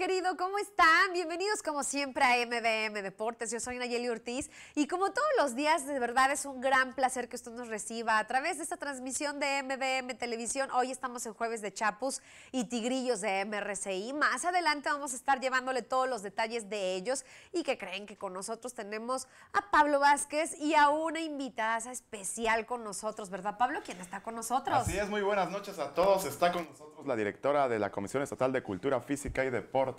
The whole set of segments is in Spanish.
querido, ¿cómo están? Bienvenidos como siempre a MBM Deportes. Yo soy Nayeli Ortiz y como todos los días, de verdad es un gran placer que usted nos reciba a través de esta transmisión de MBM Televisión. Hoy estamos en jueves de Chapus y Tigrillos de MRCI. Más adelante vamos a estar llevándole todos los detalles de ellos y que creen que con nosotros tenemos a Pablo Vázquez y a una invitada especial con nosotros, ¿verdad Pablo? ¿Quién está con nosotros? Así es, muy buenas noches a todos. Está con nosotros la directora de la Comisión Estatal de Cultura Física y Deportes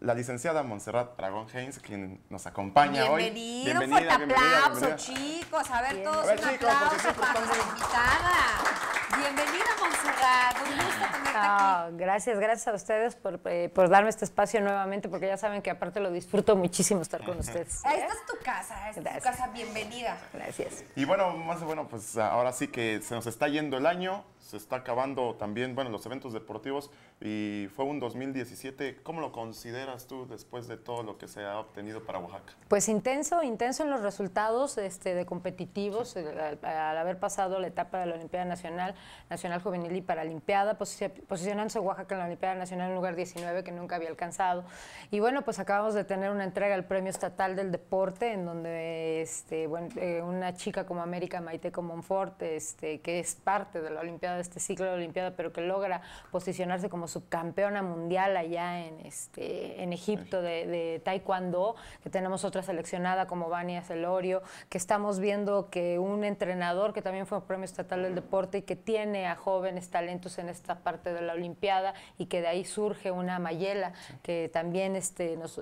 la licenciada Montserrat Dragón Haynes, quien nos acompaña Bienvenido, hoy. Bienvenido, fuerte bienvenida, aplauso, chicos. A ver, todos un aplauso para nuestra invitada. Bienvenida, Monserrat. Un gusto tenerte aquí. Ah, gracias, gracias a ustedes eh, por, darme este espacio nuevamente, porque ya saben que aparte lo disfruto muchísimo estar con ustedes. ¿eh? Esta es tu casa, esta es tu casa. Bienvenida. Gracias. Y bueno, más bueno, pues ahora sí que se nos está yendo el año, se está acabando también, bueno, los eventos deportivos y fue un 2017. ¿Cómo lo consideras tú después de todo lo que se ha obtenido para Oaxaca? Pues intenso, intenso en los resultados este, de competitivos, eh, al, al, haber pasado la etapa de la Olimpiada Nacional, Nacional Juvenil y Paralimpiada, posicionándose Oaxaca en la Olimpiada Nacional en lugar 19 que nunca había alcanzado. Y bueno, pues acabamos de tener una entrega al Premio Estatal del Deporte, en donde este, bueno, eh, una chica como América Maite Comonfort, este, que es parte de la Olimpiada, de este ciclo de la Olimpiada, pero que logra posicionarse como subcampeona mundial allá en, este, en Egipto de, Taekwondo, que tenemos otra seleccionada como Vania Celorio, que estamos viendo que un entrenador que también fue Premio Estatal del Deporte y que tiene tiene a jóvenes talentos en esta parte de la Olimpiada y que de ahí surge una Mayela que también este, nos,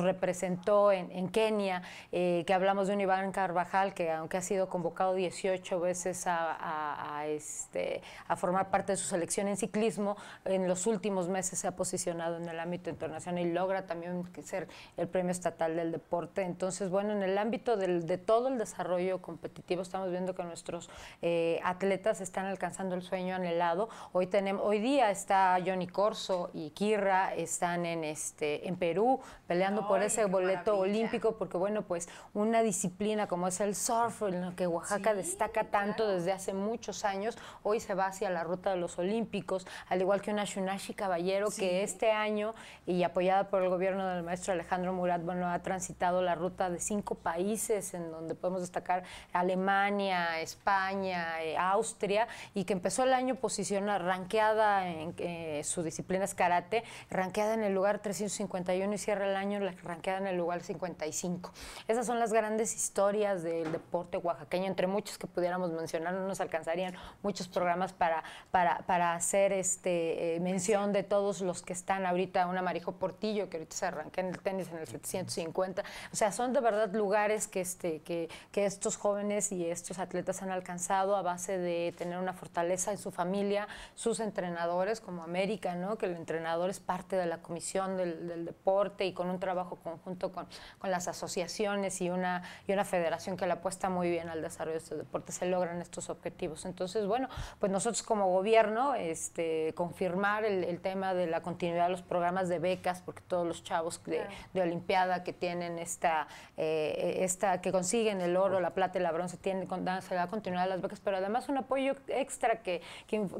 representó en, Kenia, eh, que hablamos de un Iván Carvajal que aunque ha sido convocado 18 veces a, este, a formar parte de su selección en ciclismo, en los últimos meses se ha posicionado en el ámbito internacional y logra también ser el premio estatal del deporte. Entonces, bueno, en el ámbito de todo el desarrollo competitivo estamos viendo que nuestros eh, atletas están alcanzando el sueño anhelado. Hoy, tenemos, hoy día está Johnny Corso y Kirra, están en, este, en Perú peleando por ese boleto olímpico, porque bueno, pues una disciplina como es el surf, en lo que Oaxaca destaca tanto desde hace muchos años, hoy se va hacia la ruta de los olímpicos, al igual que una Shunashi Caballero que este año, y apoyada por el gobierno del maestro Alejandro Murat, bueno, ha transitado la ruta de cinco países en donde podemos destacar Alemania, España, eh, Austria, y y que empezó el año posicionada, ranqueada en eh, su disciplina es karate, ranqueada en el lugar 351 y cierra el año ranqueada en el lugar 55. Esas son las grandes historias del deporte oaxaqueño, entre muchos que pudiéramos mencionar, no nos alcanzarían muchos programas para, para, para hacer este, eh, mención de todos los que están ahorita, una amarillo Portillo que ahorita se arranca en el tenis en el 750, o sea, son de verdad lugares que, este, que, que estos jóvenes y estos atletas han alcanzado a base de tener una fortaleza fortaleza en su familia, sus entrenadores como América, ¿no? que el entrenador es parte de la comisión del, deporte y con un trabajo conjunto con, con, las asociaciones y una, y una federación que le apuesta muy bien al desarrollo de estos deporte, se logran estos objetivos. Entonces, bueno, pues nosotros como gobierno, este, confirmar el, tema de la continuidad de los programas de becas, porque todos los chavos de, de Olimpiada que tienen esta, eh, esta, que consiguen el oro, la plata y la bronce, tienen, se da continuidad a las becas, pero además un apoyo extra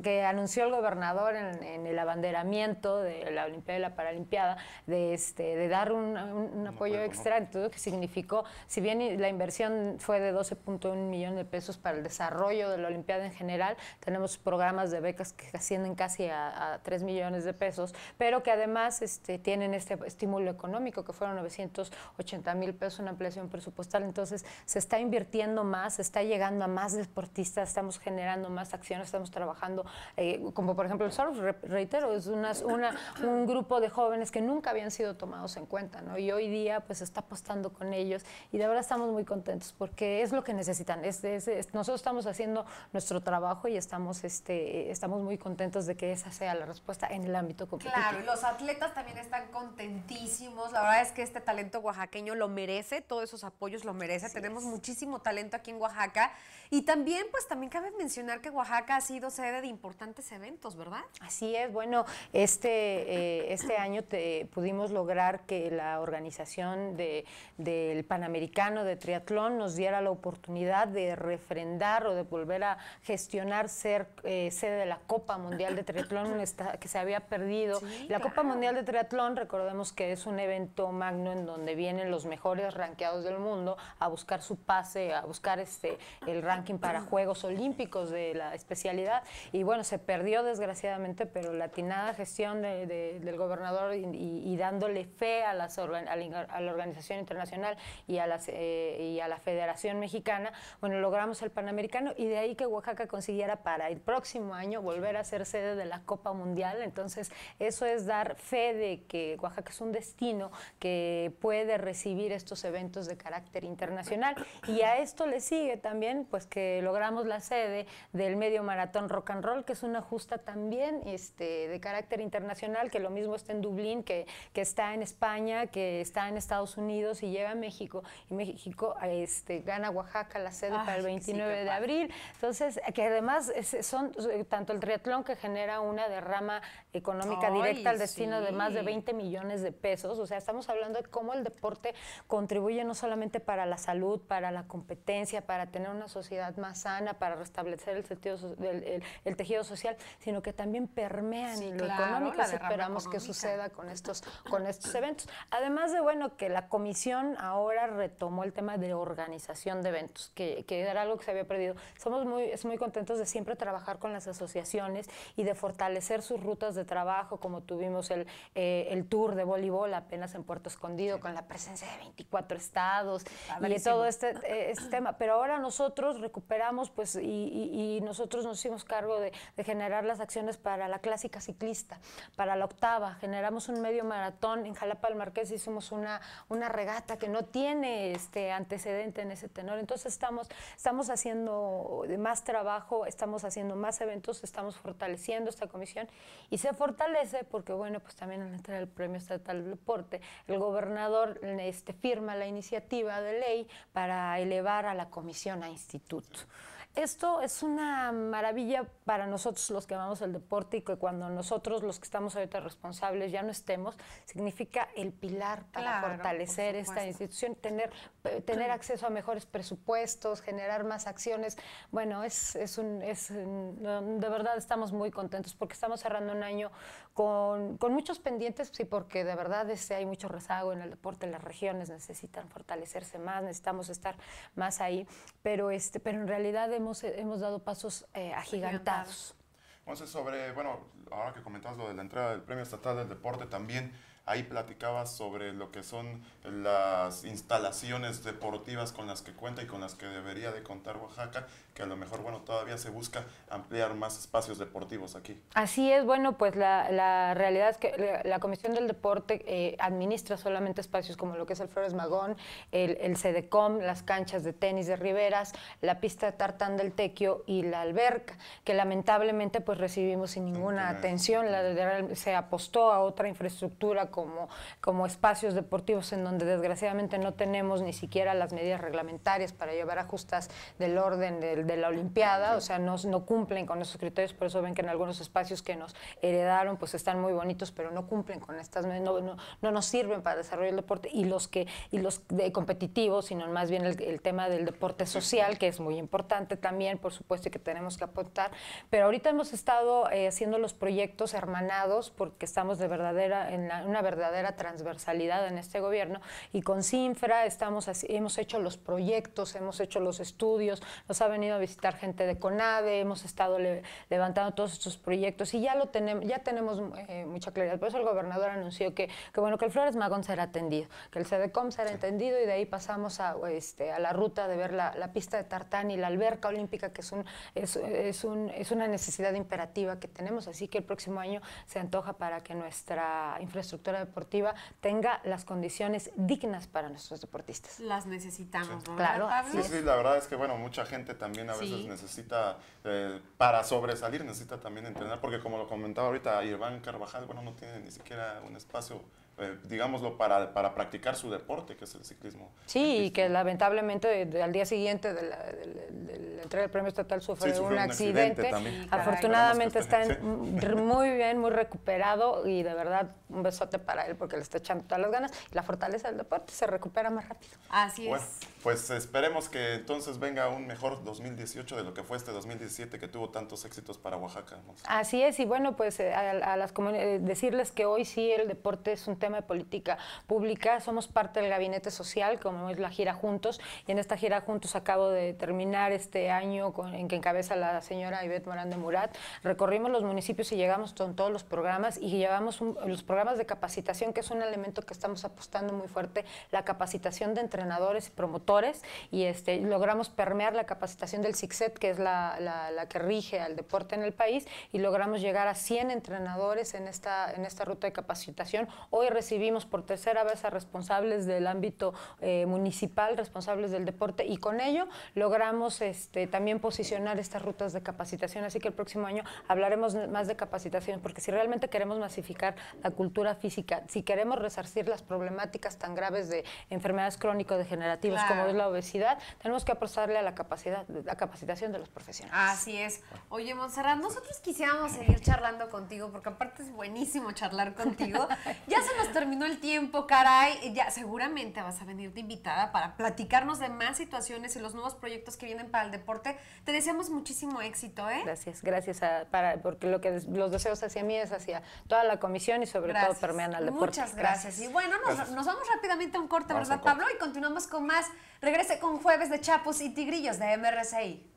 que, anunció el gobernador en, el abanderamiento de la Olimpiada y la Paralimpiada, de, este, de dar un, apoyo extra, en todo que significó, si bien la inversión fue de 12.1 millones de pesos para el desarrollo de la Olimpiada en general, tenemos programas de becas que ascienden casi a, 3 millones de pesos, pero que además este, tienen este estímulo económico que fueron 980 mil pesos, en ampliación presupuestal, entonces se está invirtiendo más, se está llegando a más deportistas, estamos generando más estamos trabajando, eh, como por ejemplo el surf, reitero, es una, un grupo de jóvenes que nunca habían sido tomados en cuenta, ¿no? Y hoy día pues está apostando con ellos y de verdad estamos muy contentos porque es lo que necesitan. nosotros estamos haciendo nuestro trabajo y estamos, este, estamos muy contentos de que esa sea la respuesta en el ámbito competitivo. Claro, y los atletas también están contentísimos. La verdad es que este talento oaxaqueño lo merece, todos esos apoyos lo merece. Tenemos muchísimo talento aquí en Oaxaca y también pues también cabe mencionar que Oaxaca Oaxaca ha sido sede de importantes eventos, ¿verdad? Así es. Bueno, este, eh, este año te, pudimos lograr que la organización del Panamericano de Triatlón nos diera la oportunidad de refrendar o de volver a gestionar ser eh, sede de la Copa Mundial de Triatlón que se había perdido. la Copa Mundial de Triatlón, recordemos que es un evento magno en donde vienen los mejores ranqueados del mundo a buscar su pase, a buscar este el ranking para Juegos Olímpicos de la especialidad. Y bueno, se perdió desgraciadamente, pero la atinada gestión del gobernador y, dándole fe a, la, Organización Internacional y a, las, eh, y a la Federación Mexicana, bueno, logramos el Panamericano y de ahí que Oaxaca consiguiera para el próximo año volver a ser sede de la Copa Mundial. Entonces, eso es dar fe de que Oaxaca es un destino que puede recibir estos eventos de carácter internacional. Y a esto le sigue también, pues que logramos la sede del medio medio maratón rock and roll, que es una justa también este, de carácter internacional, que lo mismo está en Dublín, que, que está en España, que está en Estados Unidos y llega a México. Y México este, gana Oaxaca la sede para el 29 de abril. Entonces, que además son tanto el triatlón que genera una derrama económica directa al destino de más de 20 millones de pesos. O sea, estamos hablando de cómo el deporte contribuye no solamente para la salud, para la competencia, para tener una sociedad más sana, para restablecer el sentido del, el, tejido social, sino que también permean y lo económico. Esperamos que suceda con estos, con estos eventos. Además de, bueno, que la comisión ahora retomó el tema de organización de eventos, que, era algo que se había perdido. Somos muy, es muy contentos de siempre trabajar con las asociaciones y de fortalecer sus rutas de trabajo, como tuvimos el, eh, el tour de voleibol apenas en Puerto Escondido, con la presencia de 24 estados y todo este, eh, este tema. Pero ahora nosotros recuperamos, pues, y nosotros nosotros nos hicimos cargo de, generar las acciones para la clásica ciclista, para la octava, generamos un medio maratón en Jalapa del Marqués, hicimos una, una regata que no tiene este, antecedente en ese tenor. Entonces estamos, estamos haciendo más trabajo, estamos haciendo más eventos, estamos fortaleciendo esta comisión y se fortalece porque, bueno, pues también al entrar el Premio Estatal del Deporte, el gobernador este, firma la iniciativa de ley para elevar a la comisión a instituto. Esto es una maravilla para nosotros los que amamos el deporte y que cuando nosotros los que estamos ahorita responsables ya no estemos, significa el pilar para fortalecer esta institución, tener, eh, tener acceso a mejores presupuestos, generar más acciones. Bueno, es, es un, es, de verdad estamos muy contentos porque estamos cerrando un año con, muchos pendientes, sí, porque de verdad este, hay mucho rezago en el deporte, las regiones necesitan fortalecerse más, necesitamos estar más ahí, pero, este, pero en realidad hemos, dado pasos eh, agigantados. Entonces, sobre, bueno, ahora que comentabas lo de la entrada del Premio Estatal del Deporte, también Ahí platicaba sobre lo que son las instalaciones deportivas con las que cuenta y con las que debería de contar Oaxaca, que a lo mejor, bueno, todavía se busca ampliar más espacios deportivos aquí. Así es, bueno, pues la, realidad es que la Comisión del Deporte eh, administra solamente espacios como lo que es el Flores Magón, el, el CDCOM, las canchas de tenis de Riveras, la pista de tartán del Tequio y la alberca, que lamentablemente pues recibimos sin ninguna atención, la se apostó a otra infraestructura como, como espacios deportivos en donde desgraciadamente no tenemos ni siquiera las medidas reglamentarias para llevar a justas del orden de, de la Olimpiada, o sea, no, no cumplen con esos criterios, por eso ven que en algunos espacios que nos heredaron pues están muy bonitos, pero no cumplen con estas, no, no, no nos sirven para desarrollar el deporte y los que y los de competitivos, sino más bien el, tema del deporte social, que es muy importante también, por supuesto, y que tenemos que apuntar Pero ahorita hemos estado eh, haciendo los proyectos hermanados porque estamos de verdadera en una verdadera transversalidad en este gobierno y con CINFRA estamos hemos hecho los proyectos, hemos hecho los estudios, nos ha venido a visitar gente de CONADE, hemos estado levantando todos estos proyectos y ya lo tenemos, ya tenemos eh, mucha claridad. Por eso el gobernador anunció que, que bueno, que el Flores Magón será atendido, que el CDCOM será atendido entendido y de ahí pasamos a, este, la ruta de ver la, pista de tartán y la alberca olímpica, que es, un, es una necesidad imperativa que tenemos, así que el próximo año se antoja para que nuestra infraestructura deportiva tenga las condiciones dignas para nuestros deportistas. Las necesitamos, ¿no? Claro, sí, sí, la verdad es que, bueno, mucha gente también a veces necesita, eh, para sobresalir, necesita también entrenar, porque como lo comentaba ahorita, Iván Carvajal, bueno, no tiene ni siquiera un espacio eh, digámoslo, para, para, practicar su deporte, que es el ciclismo. Sí, y que lamentablemente eh, al día siguiente de la, entrega del premio estatal sufre, un, accidente. Afortunadamente está muy bien, muy recuperado y de verdad un besote para él porque le está echando todas las ganas. Y la fortaleza del deporte se recupera más rápido. Así es. Pues esperemos que entonces venga un mejor 2018 de lo que fue este 2017 que tuvo tantos éxitos para Oaxaca. Así es, y bueno, pues eh, a, las las decirles que hoy sí el deporte es un tema de política pública. Somos parte del gabinete social, como es la gira Juntos, y en esta gira Juntos acabo de terminar este año en que encabeza la señora Ivette Morán de Murat. Recorrimos los municipios y llegamos con todos los programas y llevamos los programas de capacitación, que es un elemento que estamos apostando muy fuerte, la capacitación de entrenadores y promotores, y este, logramos permear la capacitación del CICSET, que es la, la, la que rige al deporte en el país, y logramos llegar a 100 entrenadores en esta, en esta ruta de capacitación. Hoy recibimos por tercera vez a responsables del ámbito eh, municipal, responsables del deporte, y con ello logramos este, también posicionar estas rutas de capacitación. Así que el próximo año hablaremos más de capacitación, porque si realmente queremos masificar la cultura física, si queremos resarcir las problemáticas tan graves de enfermedades crónico-degenerativas como es la obesidad, tenemos que apostarle a la, capacidad, la capacitación de los profesionales. Así es. Oye, Montserrat, nosotros quisiéramos seguir charlando contigo, porque aparte es buenísimo charlar contigo. Ya se nos terminó el tiempo, caray. Eh, ya seguramente vas a venir de invitada para platicarnos de más situaciones y los nuevos proyectos que vienen para el deporte. Te deseamos muchísimo éxito, ¿eh? Gracias, gracias para, porque lo que los deseos hacia mí es hacia toda la comisión y sobre todo permean al deporte. Muchas gracias. Y bueno, nos, vamos rápidamente a un corte, ¿verdad, Pablo? Y continuamos con más. Regrese con jueves de Chapos y Tigrillos de MRCI.